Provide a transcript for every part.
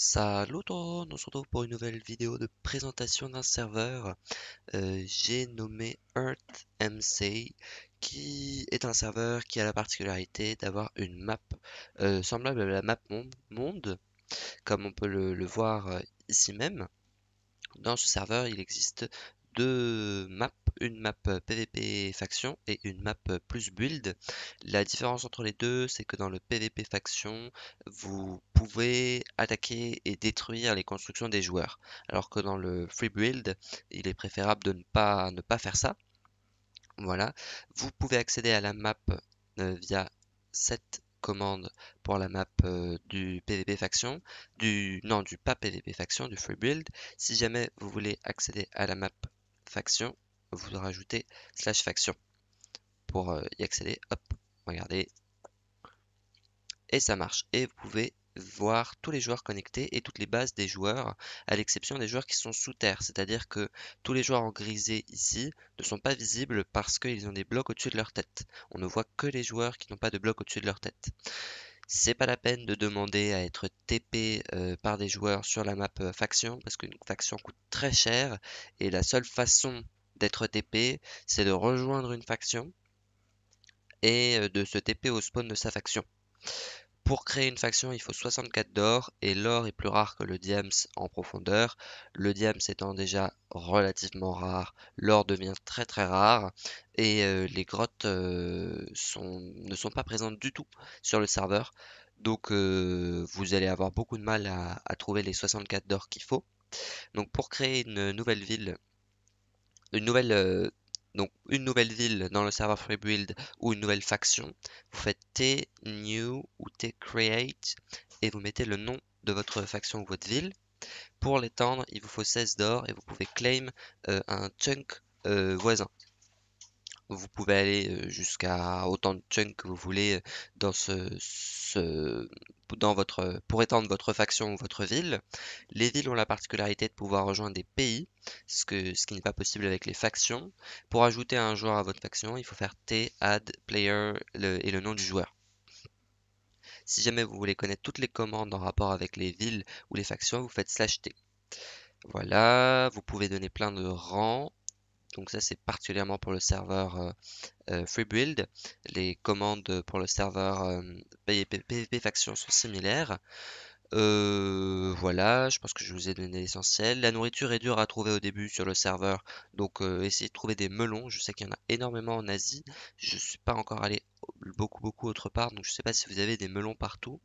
Salut on se retrouve pour une nouvelle vidéo de présentation d'un serveur. Euh, j'ai nommé EarthMC qui est un serveur qui a la particularité d'avoir une map euh, semblable à la map monde, comme on peut le voir euh, ici même. Dans ce serveur, il existe deux maps une map PVP euh, faction et une map euh, plus build. La différence entre les deux, c'est que dans le PVP faction, vous pouvez attaquer et détruire les constructions des joueurs. Alors que dans le free build, il est préférable de ne pas, ne pas faire ça. Voilà. Vous pouvez accéder à la map euh, via cette commande pour la map du PVP faction, du non du pas PVP faction, du free build. Si jamais vous voulez accéder à la map faction, vous rajoutez slash faction pour euh, y accéder. Hop, regardez. Et ça marche. Et vous pouvez voir tous les joueurs connectés et toutes les bases des joueurs, à l'exception des joueurs qui sont sous terre. C'est-à-dire que tous les joueurs en grisé ici ne sont pas visibles parce qu'ils ont des blocs au-dessus de leur tête. On ne voit que les joueurs qui n'ont pas de blocs au-dessus de leur tête. C'est pas la peine de demander à être TP euh, par des joueurs sur la map euh, faction parce qu'une faction coûte très cher et la seule façon d'être TP, c'est de rejoindre une faction et euh, de se TP au spawn de sa faction. Pour créer une faction, il faut 64 d'or et l'or est plus rare que le diams en profondeur. Le diams étant déjà relativement rare, l'or devient très très rare et euh, les grottes euh, ne sont pas présentes du tout sur le serveur. Donc vous allez avoir beaucoup de mal à trouver les 64 d'or qu'il faut. Donc pour créer une nouvelle ville, une nouvelle, euh, donc une nouvelle ville dans le serveur build ou une nouvelle faction, vous faites T new ou T create et vous mettez le nom de votre faction ou votre ville. Pour l'étendre, il vous faut 16 d'or et vous pouvez claim euh, un chunk euh, voisin. Vous pouvez aller jusqu'à autant de chunks que vous voulez dans ce, ce, dans votre, pour étendre votre faction ou votre ville. Les villes ont la particularité de pouvoir rejoindre des pays, ce, que, ce qui n'est pas possible avec les factions. Pour ajouter un joueur à votre faction, il faut faire T, add, player et le nom du joueur. Si jamais vous voulez connaître toutes les commandes en rapport avec les villes ou les factions, vous faites slash T. Voilà, vous pouvez donner plein de rangs. Donc ça, c'est particulièrement pour le serveur euh, euh, FreeBuild. Les commandes pour le serveur euh, PVP Faction sont similaires. voilà, je pense que je vous ai donné l'essentiel. La nourriture est dure à trouver au début sur le serveur, donc essayez de trouver des melons. Je sais qu'il y en a énormément en Asie. Je ne suis pas encore allé beaucoup beaucoup autre part, donc je sais pas si vous avez des melons partout.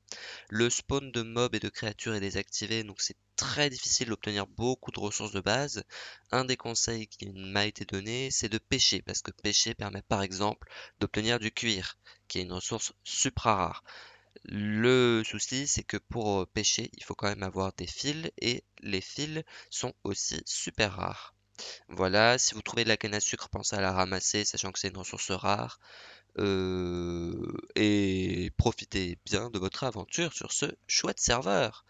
Le spawn de mobs et de créatures est désactivé, donc c'est très difficile d'obtenir beaucoup de ressources de base. Un des conseils qui m'a été donné, c'est de pêcher, parce que pêcher permet par exemple d'obtenir du cuir, qui est une ressource super rare. Le souci, c'est que pour euh, pêcher, il faut quand même avoir des fils, et les fils sont aussi super rares. Voilà, si vous trouvez de la canne à sucre, pensez à la ramasser, sachant que c'est une ressource rare. Euh, et profitez bien de votre aventure sur ce chouette serveur.